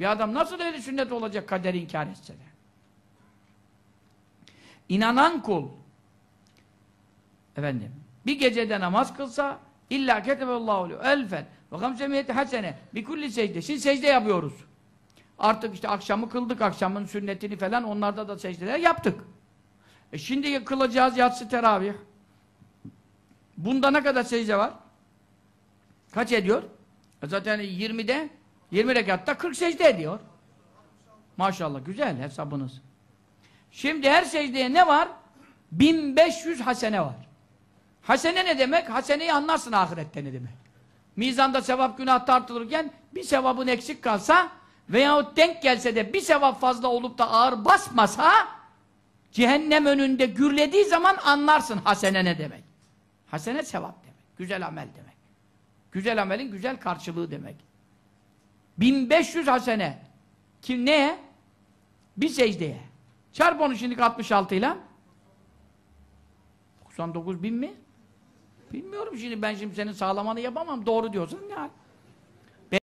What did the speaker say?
Bir adam nasıl ehli sünnet olacak kader inkar etse de. İnanan kul efendim bir gecede namaz kılsa illa keteballahu lehu elfen ve gamsemiyeti hasene bir kulli secde. Şimdi secde yapıyoruz. Artık işte akşamı kıldık, akşamın sünnetini falan onlarda da secdeler yaptık. E şimdi kılacağız yatsı teravih. Bunda ne kadar secde var? Kaç ediyor? E zaten 20'de 20 rekatta 40 secde ediyor. Maşallah güzel hesabınız. Şimdi her secdeye ne var? 1500 hasene var. Hasene ne demek? Haseneyi anlarsın ahirette ne demek. Mizanda sevap günah tartılırken bir sevabın eksik kalsa veyahut denk gelse de bir sevap fazla olup da ağır basmasa cehennem önünde gürlediği zaman anlarsın hasene ne demek. Hasene sevap demek. Güzel amel demek. Güzel amelin güzel karşılığı demek. 1500 hasene. Kim neye? Bir secdeye. Çarp onu şimdi 66 ile. 99 bin mi? Bilmiyorum şimdi ben şimdi senin sağlamanı yapamam. Doğru diyorsun ne